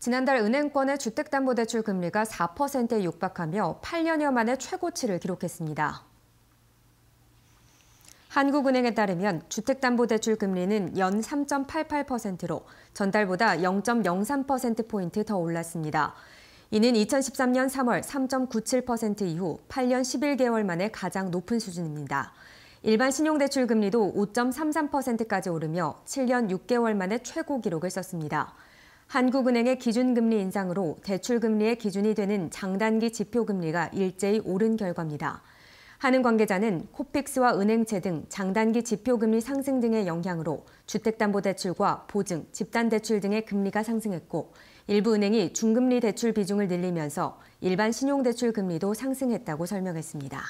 지난달 은행권의 주택담보대출 금리가 4%에 육박하며 8년여 만에 최고치를 기록했습니다. 한국은행에 따르면 주택담보대출 금리는 연 3.88%로 전달보다 0.03%포인트 더 올랐습니다. 이는 2013년 3월 3.97% 이후 8년 11개월 만에 가장 높은 수준입니다. 일반 신용대출 금리도 5.33%까지 오르며 7년 6개월 만에 최고 기록을 썼습니다. 한국은행의 기준금리 인상으로 대출금리의 기준이 되는 장단기 지표금리가 일제히 오른 결과입니다. 하는 관계자는 코픽스와 은행채 등 장단기 지표금리 상승 등의 영향으로 주택담보대출과 보증, 집단대출 등의 금리가 상승했고 일부 은행이 중금리 대출 비중을 늘리면서 일반 신용대출 금리도 상승했다고 설명했습니다.